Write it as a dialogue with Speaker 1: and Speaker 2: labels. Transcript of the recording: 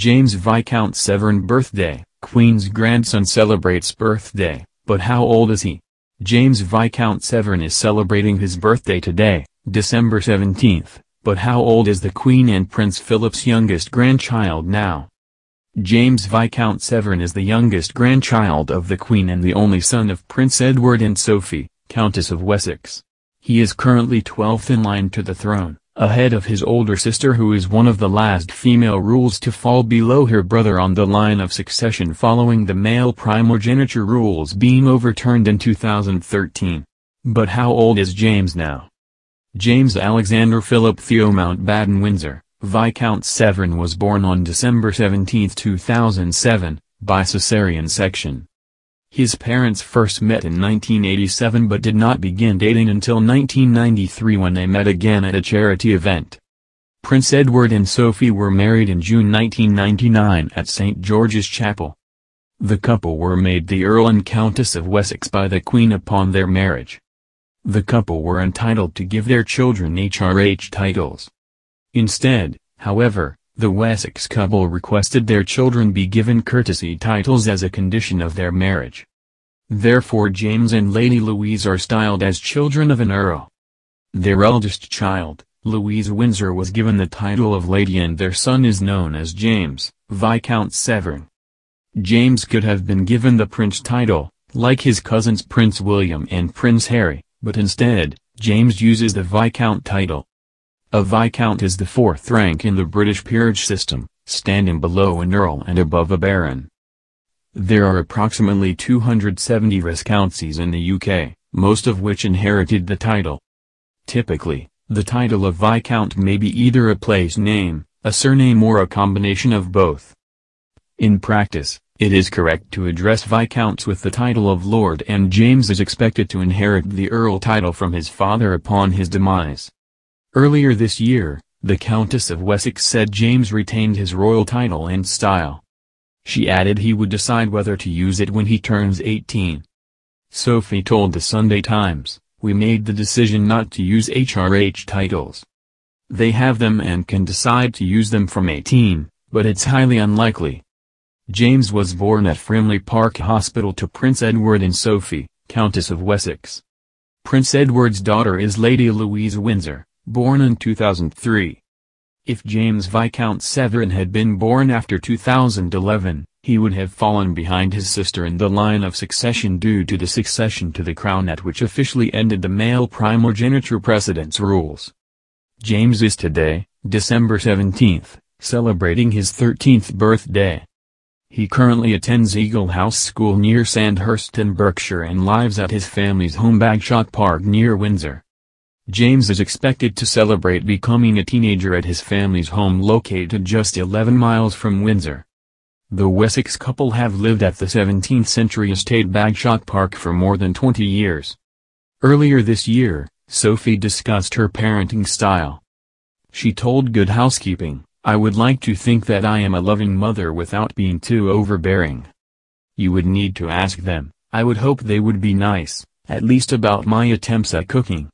Speaker 1: James Viscount Severn birthday, Queen's grandson celebrates birthday, but how old is he? James Viscount Severn is celebrating his birthday today, December 17, but how old is the Queen and Prince Philip's youngest grandchild now? James Viscount Severn is the youngest grandchild of the Queen and the only son of Prince Edward and Sophie, Countess of Wessex. He is currently 12th in line to the throne ahead of his older sister who is one of the last female rules to fall below her brother on the line of succession following the male primogeniture rules being overturned in 2013. But how old is James now? James Alexander Philip Theo Mountbatten Windsor, Viscount Severn was born on December 17, 2007, by cesarean section. His parents first met in 1987 but did not begin dating until 1993 when they met again at a charity event. Prince Edward and Sophie were married in June 1999 at St. George's Chapel. The couple were made the Earl and Countess of Wessex by the Queen upon their marriage. The couple were entitled to give their children HRH titles. Instead, however, the Wessex couple requested their children be given courtesy titles as a condition of their marriage. Therefore James and Lady Louise are styled as children of an earl. Their eldest child, Louise Windsor was given the title of Lady and their son is known as James, Viscount Severn. James could have been given the Prince title, like his cousins Prince William and Prince Harry, but instead, James uses the Viscount title. A viscount is the fourth rank in the British peerage system, standing below an earl and above a baron. There are approximately 270 viscounties in the UK, most of which inherited the title. Typically, the title of viscount may be either a place name, a surname or a combination of both. In practice, it is correct to address viscounts with the title of lord and James is expected to inherit the earl title from his father upon his demise. Earlier this year, the Countess of Wessex said James retained his royal title and style. She added he would decide whether to use it when he turns 18. Sophie told the Sunday Times, we made the decision not to use HRH titles. They have them and can decide to use them from 18, but it's highly unlikely. James was born at Frimley Park Hospital to Prince Edward and Sophie, Countess of Wessex. Prince Edward's daughter is Lady Louise Windsor born in 2003. If James Viscount Severin had been born after 2011, he would have fallen behind his sister in the line of succession due to the succession to the crown at which officially ended the male primogeniture precedence rules. James is today, December 17, celebrating his 13th birthday. He currently attends Eagle House School near Sandhurst in Berkshire and lives at his family's home Bagshot Park near Windsor. James is expected to celebrate becoming a teenager at his family's home located just 11 miles from Windsor. The Wessex couple have lived at the 17th-century estate Bagshot Park for more than 20 years. Earlier this year, Sophie discussed her parenting style. She told Good Housekeeping, I would like to think that I am a loving mother without being too overbearing. You would need to ask them, I would hope they would be nice, at least about my attempts at cooking.